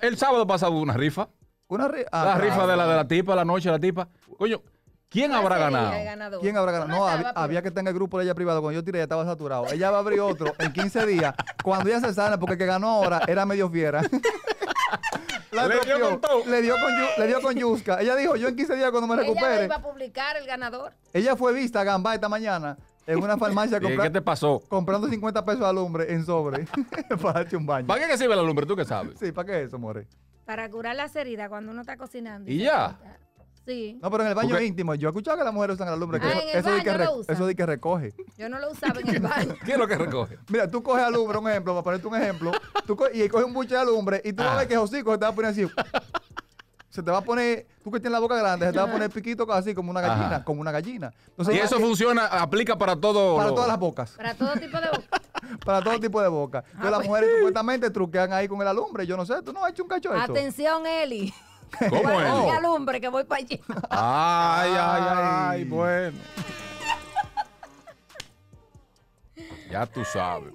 el sábado pasado una rifa. Una ah, rifa de la, de la tipa, la noche la tipa. Coño, ¿quién habrá ganado? ¿Quién habrá ganado? No, había, que estar el grupo de ella privado. Cuando yo tiré, ya estaba saturado. Ella va a abrir otro en 15 días. Cuando ella se sana, porque que ganó ahora era medio fiera. le, dio con Yuska. Ella dijo, yo en 15 días cuando me recupere. Ella iba a publicar el ganador. Ella fue vista a Gambá esta mañana en una farmacia comprando 50 pesos de alumbre en sobre para darte un baño. ¿Para qué sirve la alumbre? ¿Tú qué sabes? Sí, ¿para qué eso, More? Para curar las heridas cuando uno está cocinando. ¿Y, ya? Sí. No, pero en el baño íntimo. Yo he escuchado que las mujeres usan la alumbre. Que ah, eso, eso, que eso, de que recoge. Yo no lo usaba en el baño. ¿Qué es lo que recoge? Mira, tú coges alumbre, un ejemplo, para ponerte un ejemplo, tú y coges un buche de alumbre y tú sabes ah. ves que Josico se a poner así se te va a poner, tú que tienes la boca grande, se te va a poner piquito así como una gallina, como una gallina. y eso funciona, aplica para todo. Para todas las bocas. Para todo tipo de boca. para todo tipo de boca. Ah, Entonces las pues. mujeres supuestamente truquean ahí con el alumbre. Yo no sé, tú no has hecho un cacho de Atención, Eli. ¿Cómo El alumbre que voy para allí. Ay, ay, ay, bueno. Ya tú sabes.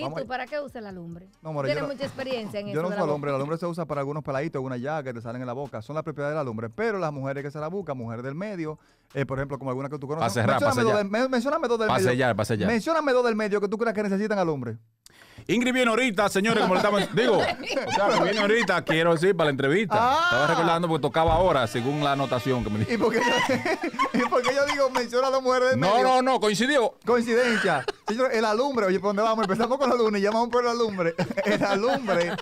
¿Y tú para qué usas la lumbre? No, Tienes mucha experiencia en eso. Yo no uso la lumbre. La lumbre se usa para algunos peladitos, algunas llagas que te salen en la boca. Son las propiedades de la lumbre. Pero las mujeres que se la buscan, mujeres del medio, eh, por ejemplo, como alguna que tú conoces. Para cerrar, mencióname, dos del, medio. Mencióname dos del medio que tú creas que necesitan la lumbre. Ingrid viene ahorita, señores, como le estamos. Digo, o sea, viene ahorita, quiero decir, para la entrevista. Ah. Estaba recordando porque tocaba ahora, según la anotación que me dijo. ¿Y por qué yo, ¿y por yo digo, menciona a mujeres? No, medio? no, no, coincidió. Coincidencia. el alumbre, oye, ¿por dónde vamos? Empezamos con la luna y llamamos por el alumbre. El alumbre,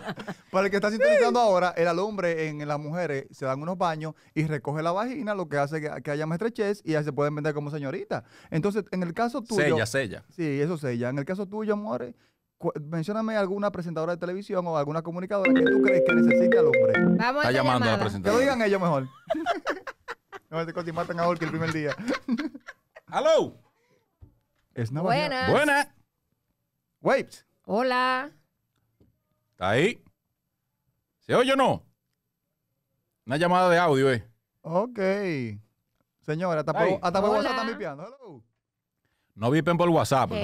para el que está sintonizando ahora, el alumbre en las mujeres se dan unos baños y recoge la vagina, lo que hace que, haya más estrechez y ya se pueden vender como señorita. Entonces, en el caso tuyo. Sella, sella. Sí, eso sella. En el caso tuyo, amores Mencióname alguna presentadora de televisión o alguna comunicadora que tú crees que necesite al hombre. Vamos Está llamando a la presentadora. Que lo digan ellos mejor. no, se coche matan a que el primer día. ¡Aló! Es una Buenas. Buenas. Waves. Hola. ¿Está ahí? ¿Se oye o no? Una llamada de audio, eh. Ok. Señora, hasta por, WhatsApp están vipiando. Hello. No vipen por WhatsApp, por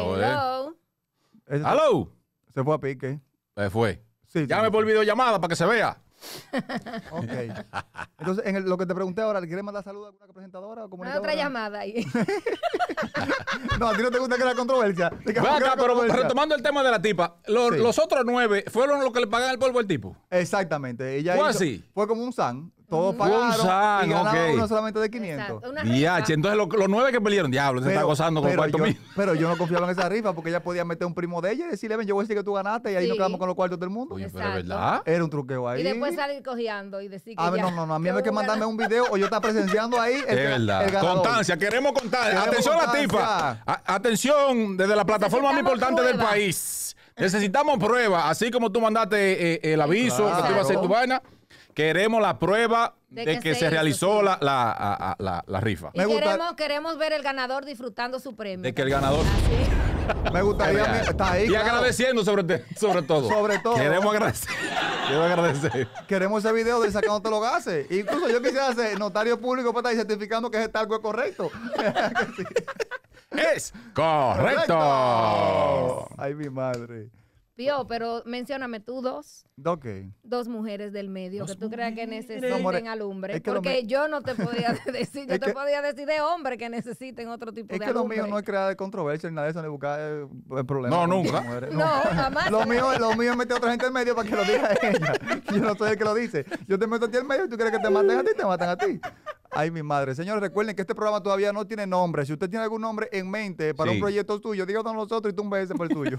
¡Aló! Se fue a pique. Se fue. Sí, me sí, por sí. llamada para que se vea. Ok. Entonces, en lo que te pregunté ahora, ¿le quieres mandar saludos a alguna presentadora o comunicadora? Una otra llamada ahí. no, a ti no te gusta que la controversia. Que pero retomando el tema de la tipa, los, otros nueve fueron los que le pagaron el polvo al tipo. Exactamente. Ella ¿Fue así? Fue como un san. Todos pagaron ganar y ganaron okay. solamente de 500. Yach, entonces los nueve que perdieron, diablo, se está gozando con cuarto mil. Pero yo no confiaba en esa rifa porque ella podía meter un primo de ella y decirle, ven, yo voy a decir que tú ganaste y ahí nos quedamos con los cuartos del mundo. Oye, pero ¿verdad? Era un truqueo ahí. Y después salir cojeando y decir que A ver, no, no, no, a mí hay que mandarme un video o yo estaba presenciando ahí el, es verdad. constancia, queremos contar. Atención a la tipa. atención desde la plataforma más importante del país. Necesitamos pruebas, así como tú mandaste eh, eh, el aviso claro. que tú ibas a hacer tu vaina. Queremos la prueba de, que, se, realizó la, la, la, rifa. queremos, queremos ver el ganador disfrutando su premio. De que el ganador... Ah, Me gustaría... ahí, y agradeciendo sobre, todo. Sobre todo. Queremos agradecer. agradecer. Queremos ese video de sacándote los gases. Incluso yo quisiera hacer notario público para estar certificando que ese algo es correcto. Es correcto. Ay, mi madre. Pío, pero mencioname tú dos. Dos mujeres del medio que tú creas que necesiten al alumbre. porque yo no te podía decir, yo te podía decir de hombre que necesiten otro tipo de alumbre. Es que lo mío no es crear controversia ni nada de eso, ni buscar eh, problemas. No, nunca. no, jamás. Lo mío, es meter a otra gente en medio para que lo diga ella. Yo no soy el que lo dice. Yo te meto a ti en medio y tú quieres que te maten a ti, te matan a ti. Ay, mi madre. Señores, recuerden que este programa todavía no tiene nombre. Si usted tiene algún nombre en mente para un proyecto tuyo, a nosotros y tú un beso por el tuyo.